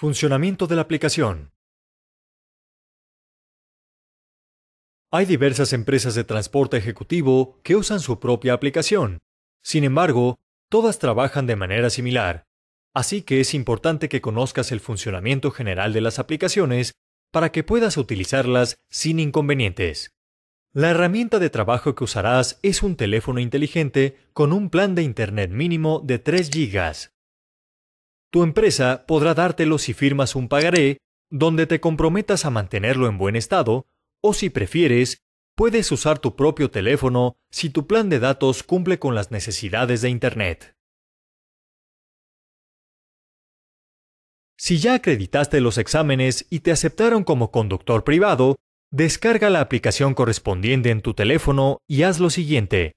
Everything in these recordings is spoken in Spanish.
Funcionamiento de la aplicación. Hay diversas empresas de transporte ejecutivo que usan su propia aplicación. Sin embargo, todas trabajan de manera similar. Así que es importante que conozcas el funcionamiento general de las aplicaciones para que puedas utilizarlas sin inconvenientes. La herramienta de trabajo que usarás es un teléfono inteligente con un plan de Internet mínimo de 3 GB. Tu empresa podrá dártelo si firmas un pagaré donde te comprometas a mantenerlo en buen estado, o si prefieres, puedes usar tu propio teléfono si tu plan de datos cumple con las necesidades de Internet. Si ya acreditaste los exámenes y te aceptaron como conductor privado, descarga la aplicación correspondiente en tu teléfono y haz lo siguiente.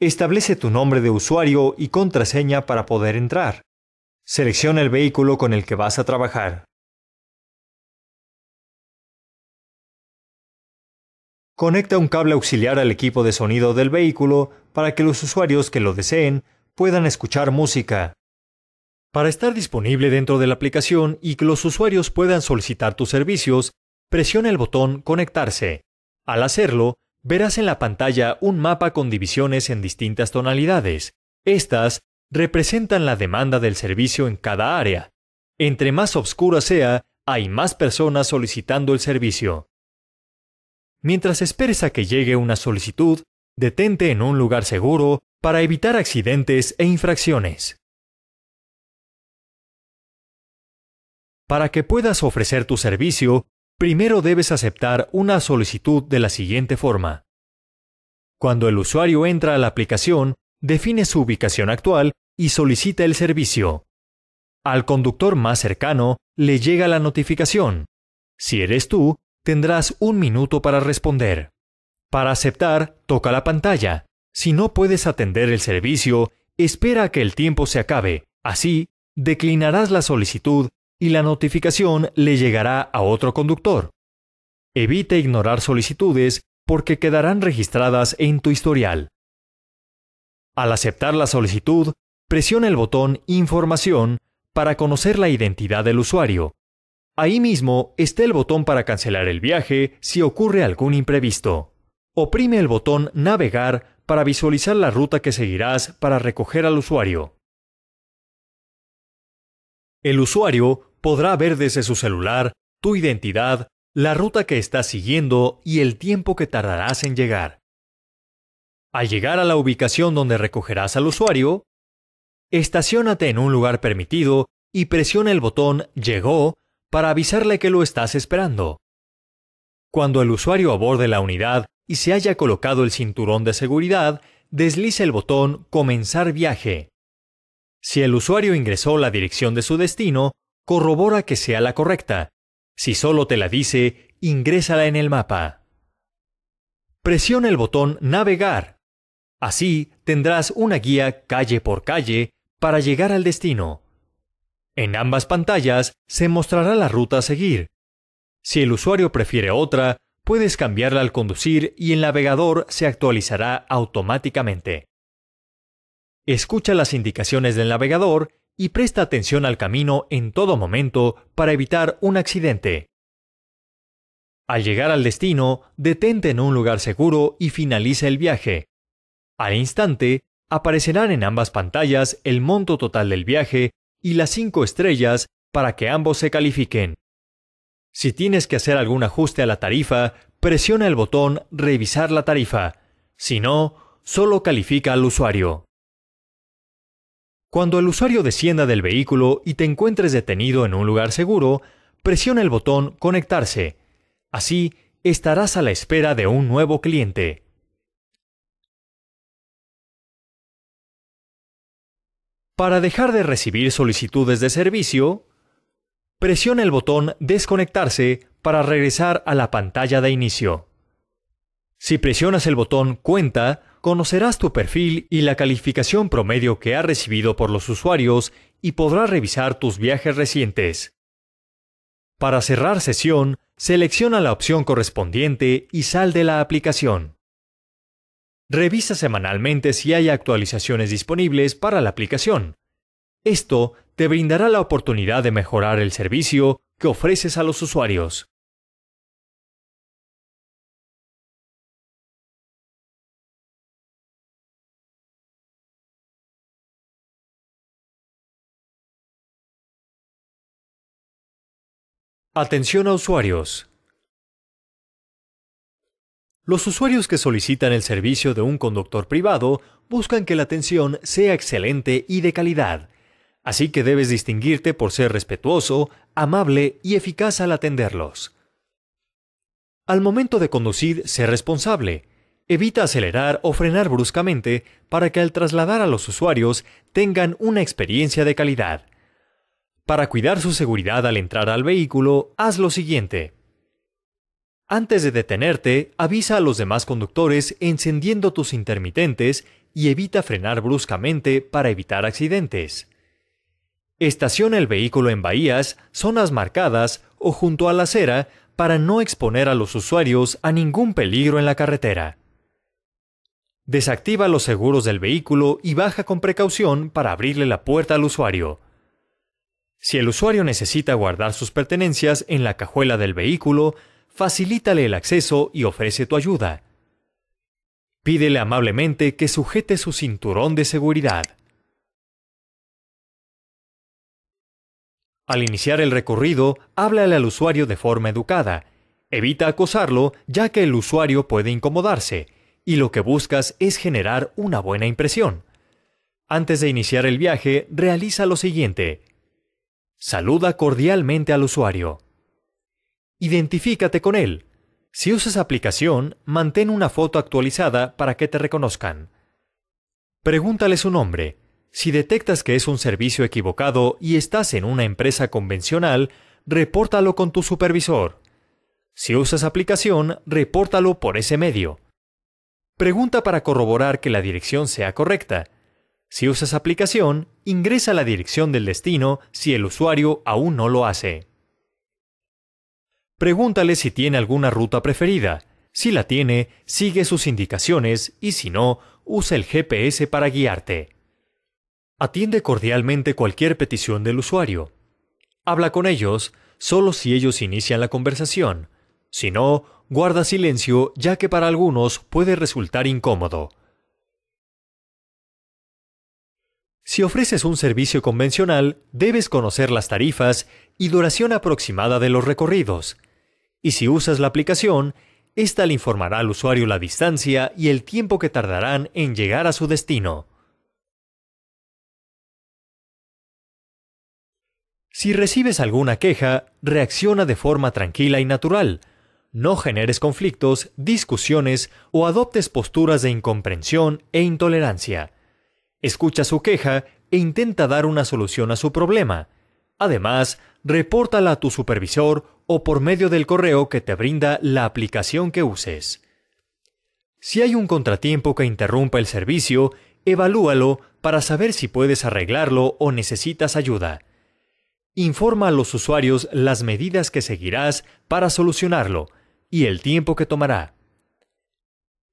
Establece tu nombre de usuario y contraseña para poder entrar. Selecciona el vehículo con el que vas a trabajar. Conecta un cable auxiliar al equipo de sonido del vehículo para que los usuarios que lo deseen puedan escuchar música. Para estar disponible dentro de la aplicación y que los usuarios puedan solicitar tus servicios, presiona el botón Conectarse. Al hacerlo, verás en la pantalla un mapa con divisiones en distintas tonalidades. Estas representan la demanda del servicio en cada área. Entre más obscura sea, hay más personas solicitando el servicio. Mientras esperes a que llegue una solicitud, detente en un lugar seguro para evitar accidentes e infracciones. Para que puedas ofrecer tu servicio, primero debes aceptar una solicitud de la siguiente forma. Cuando el usuario entra a la aplicación, define su ubicación actual y solicita el servicio. Al conductor más cercano le llega la notificación. Si eres tú, tendrás un minuto para responder. Para aceptar, toca la pantalla. Si no puedes atender el servicio, espera a que el tiempo se acabe. Así, declinarás la solicitud y la notificación le llegará a otro conductor. Evite ignorar solicitudes porque quedarán registradas en tu historial. Al aceptar la solicitud, presiona el botón Información para conocer la identidad del usuario. Ahí mismo está el botón para cancelar el viaje si ocurre algún imprevisto. Oprime el botón Navegar para visualizar la ruta que seguirás para recoger al usuario. El usuario podrá ver desde su celular tu identidad, la ruta que estás siguiendo y el tiempo que tardarás en llegar. Al llegar a la ubicación donde recogerás al usuario, estacionate en un lugar permitido y presiona el botón Llegó para avisarle que lo estás esperando. Cuando el usuario aborde la unidad y se haya colocado el cinturón de seguridad, deslice el botón Comenzar viaje. Si el usuario ingresó la dirección de su destino, corrobora que sea la correcta. Si solo te la dice, ingrésala en el mapa. Presiona el botón Navegar Así tendrás una guía calle por calle para llegar al destino. En ambas pantallas se mostrará la ruta a seguir. Si el usuario prefiere otra, puedes cambiarla al conducir y el navegador se actualizará automáticamente. Escucha las indicaciones del navegador y presta atención al camino en todo momento para evitar un accidente. Al llegar al destino, detente en un lugar seguro y finaliza el viaje. Al instante, aparecerán en ambas pantallas el monto total del viaje y las cinco estrellas para que ambos se califiquen. Si tienes que hacer algún ajuste a la tarifa, presiona el botón Revisar la tarifa. Si no, solo califica al usuario. Cuando el usuario descienda del vehículo y te encuentres detenido en un lugar seguro, presiona el botón Conectarse. Así, estarás a la espera de un nuevo cliente. Para dejar de recibir solicitudes de servicio, presiona el botón Desconectarse para regresar a la pantalla de inicio. Si presionas el botón Cuenta, conocerás tu perfil y la calificación promedio que ha recibido por los usuarios y podrás revisar tus viajes recientes. Para cerrar sesión, selecciona la opción correspondiente y sal de la aplicación. Revisa semanalmente si hay actualizaciones disponibles para la aplicación. Esto te brindará la oportunidad de mejorar el servicio que ofreces a los usuarios. Atención a usuarios. Los usuarios que solicitan el servicio de un conductor privado buscan que la atención sea excelente y de calidad, así que debes distinguirte por ser respetuoso, amable y eficaz al atenderlos. Al momento de conducir, sé responsable. Evita acelerar o frenar bruscamente para que al trasladar a los usuarios tengan una experiencia de calidad. Para cuidar su seguridad al entrar al vehículo, haz lo siguiente. Antes de detenerte, avisa a los demás conductores encendiendo tus intermitentes y evita frenar bruscamente para evitar accidentes. Estaciona el vehículo en bahías, zonas marcadas o junto a la acera para no exponer a los usuarios a ningún peligro en la carretera. Desactiva los seguros del vehículo y baja con precaución para abrirle la puerta al usuario. Si el usuario necesita guardar sus pertenencias en la cajuela del vehículo, facilítale el acceso y ofrece tu ayuda. Pídele amablemente que sujete su cinturón de seguridad. Al iniciar el recorrido, háblale al usuario de forma educada. Evita acosarlo, ya que el usuario puede incomodarse, y lo que buscas es generar una buena impresión. Antes de iniciar el viaje, realiza lo siguiente. Saluda cordialmente al usuario. Identifícate con él. Si usas aplicación, mantén una foto actualizada para que te reconozcan. Pregúntale su nombre. Si detectas que es un servicio equivocado y estás en una empresa convencional, repórtalo con tu supervisor. Si usas aplicación, repórtalo por ese medio. Pregunta para corroborar que la dirección sea correcta. Si usas aplicación, ingresa la dirección del destino si el usuario aún no lo hace. Pregúntale si tiene alguna ruta preferida. Si la tiene, sigue sus indicaciones y si no, usa el GPS para guiarte. Atiende cordialmente cualquier petición del usuario. Habla con ellos solo si ellos inician la conversación. Si no, guarda silencio ya que para algunos puede resultar incómodo. Si ofreces un servicio convencional, debes conocer las tarifas y duración aproximada de los recorridos y si usas la aplicación, esta le informará al usuario la distancia y el tiempo que tardarán en llegar a su destino. Si recibes alguna queja, reacciona de forma tranquila y natural. No generes conflictos, discusiones o adoptes posturas de incomprensión e intolerancia. Escucha su queja e intenta dar una solución a su problema. Además, repórtala a tu supervisor o por medio del correo que te brinda la aplicación que uses. Si hay un contratiempo que interrumpa el servicio, evalúalo para saber si puedes arreglarlo o necesitas ayuda. Informa a los usuarios las medidas que seguirás para solucionarlo y el tiempo que tomará.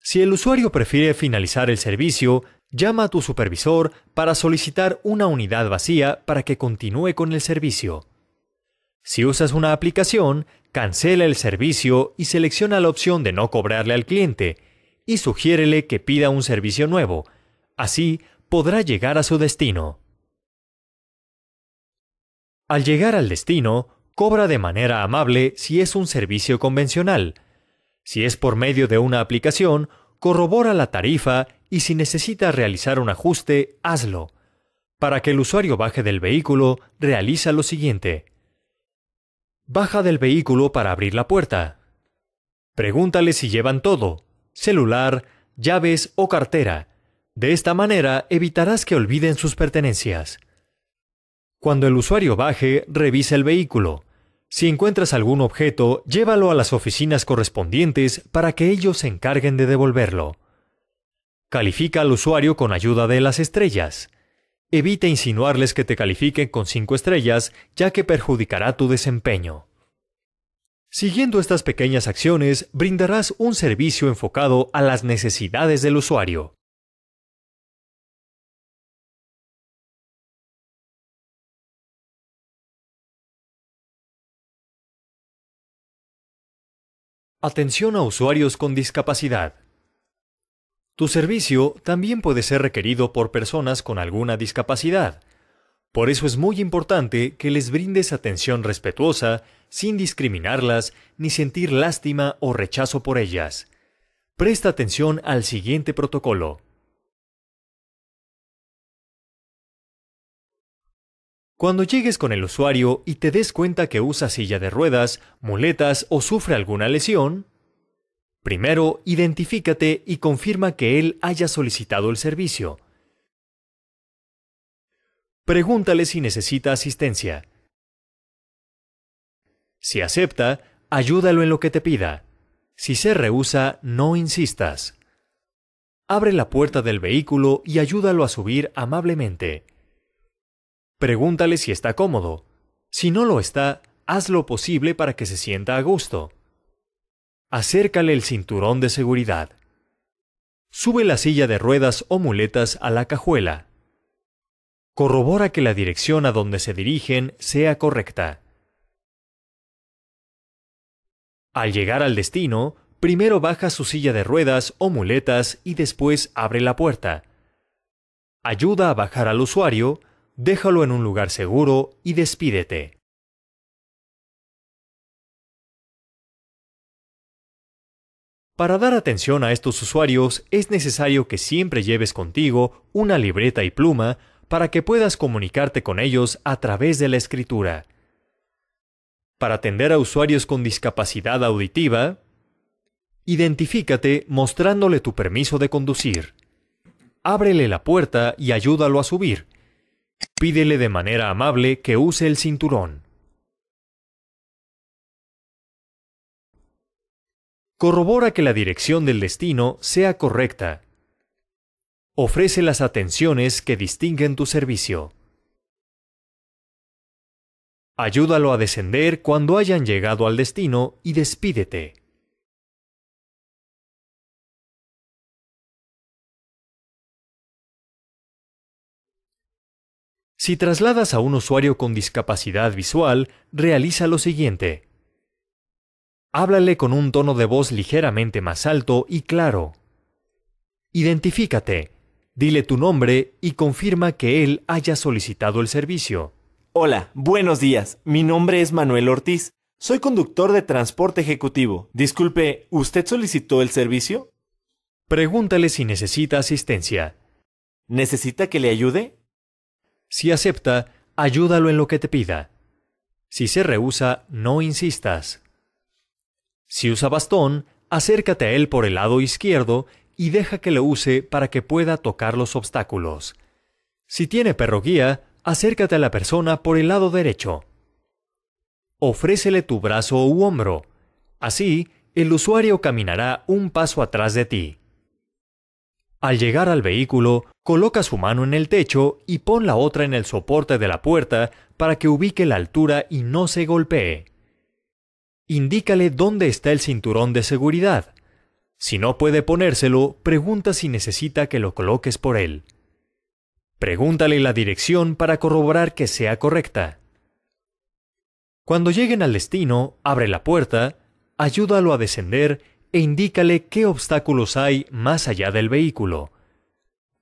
Si el usuario prefiere finalizar el servicio, llama a tu supervisor para solicitar una unidad vacía para que continúe con el servicio. Si usas una aplicación, cancela el servicio y selecciona la opción de no cobrarle al cliente y sugiérele que pida un servicio nuevo. Así podrá llegar a su destino. Al llegar al destino, cobra de manera amable si es un servicio convencional. Si es por medio de una aplicación, corrobora la tarifa y si necesita realizar un ajuste, hazlo. Para que el usuario baje del vehículo, realiza lo siguiente. Baja del vehículo para abrir la puerta. Pregúntale si llevan todo, celular, llaves o cartera. De esta manera evitarás que olviden sus pertenencias. Cuando el usuario baje, revisa el vehículo. Si encuentras algún objeto, llévalo a las oficinas correspondientes para que ellos se encarguen de devolverlo. Califica al usuario con ayuda de las estrellas. Evita insinuarles que te califiquen con 5 estrellas, ya que perjudicará tu desempeño. Siguiendo estas pequeñas acciones, brindarás un servicio enfocado a las necesidades del usuario. Atención a usuarios con discapacidad. Tu servicio también puede ser requerido por personas con alguna discapacidad. Por eso es muy importante que les brindes atención respetuosa, sin discriminarlas ni sentir lástima o rechazo por ellas. Presta atención al siguiente protocolo. Cuando llegues con el usuario y te des cuenta que usa silla de ruedas, muletas o sufre alguna lesión, Primero, identifícate y confirma que él haya solicitado el servicio. Pregúntale si necesita asistencia. Si acepta, ayúdalo en lo que te pida. Si se rehúsa, no insistas. Abre la puerta del vehículo y ayúdalo a subir amablemente. Pregúntale si está cómodo. Si no lo está, haz lo posible para que se sienta a gusto acércale el cinturón de seguridad. Sube la silla de ruedas o muletas a la cajuela. Corrobora que la dirección a donde se dirigen sea correcta. Al llegar al destino, primero baja su silla de ruedas o muletas y después abre la puerta. Ayuda a bajar al usuario, déjalo en un lugar seguro y despídete. Para dar atención a estos usuarios es necesario que siempre lleves contigo una libreta y pluma para que puedas comunicarte con ellos a través de la escritura. Para atender a usuarios con discapacidad auditiva, identifícate mostrándole tu permiso de conducir. Ábrele la puerta y ayúdalo a subir. Pídele de manera amable que use el cinturón. corrobora que la dirección del destino sea correcta. Ofrece las atenciones que distinguen tu servicio. Ayúdalo a descender cuando hayan llegado al destino y despídete. Si trasladas a un usuario con discapacidad visual, realiza lo siguiente. Háblale con un tono de voz ligeramente más alto y claro. Identifícate, dile tu nombre y confirma que él haya solicitado el servicio. Hola, buenos días. Mi nombre es Manuel Ortiz. Soy conductor de transporte ejecutivo. Disculpe, ¿usted solicitó el servicio? Pregúntale si necesita asistencia. ¿Necesita que le ayude? Si acepta, ayúdalo en lo que te pida. Si se rehúsa, no insistas. Si usa bastón, acércate a él por el lado izquierdo y deja que lo use para que pueda tocar los obstáculos. Si tiene perro guía, acércate a la persona por el lado derecho. Ofrécele tu brazo u hombro. Así, el usuario caminará un paso atrás de ti. Al llegar al vehículo, coloca su mano en el techo y pon la otra en el soporte de la puerta para que ubique la altura y no se golpee. Indícale dónde está el cinturón de seguridad. Si no puede ponérselo, pregunta si necesita que lo coloques por él. Pregúntale la dirección para corroborar que sea correcta. Cuando lleguen al destino, abre la puerta, ayúdalo a descender e indícale qué obstáculos hay más allá del vehículo.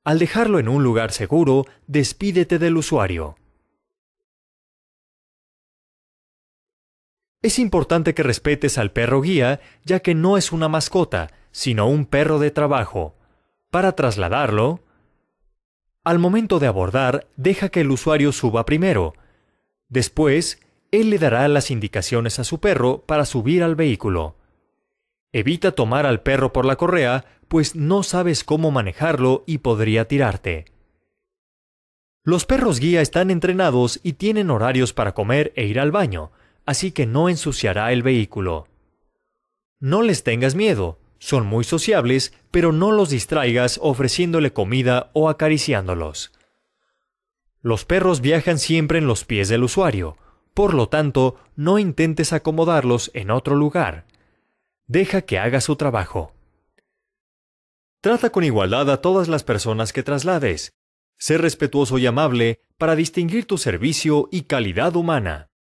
Al dejarlo en un lugar seguro, despídete del usuario. Es importante que respetes al perro guía, ya que no es una mascota, sino un perro de trabajo. Para trasladarlo, al momento de abordar, deja que el usuario suba primero. Después, él le dará las indicaciones a su perro para subir al vehículo. Evita tomar al perro por la correa, pues no sabes cómo manejarlo y podría tirarte. Los perros guía están entrenados y tienen horarios para comer e ir al baño, así que no ensuciará el vehículo. No les tengas miedo, son muy sociables, pero no los distraigas ofreciéndole comida o acariciándolos. Los perros viajan siempre en los pies del usuario, por lo tanto, no intentes acomodarlos en otro lugar. Deja que haga su trabajo. Trata con igualdad a todas las personas que traslades. Sé respetuoso y amable para distinguir tu servicio y calidad humana.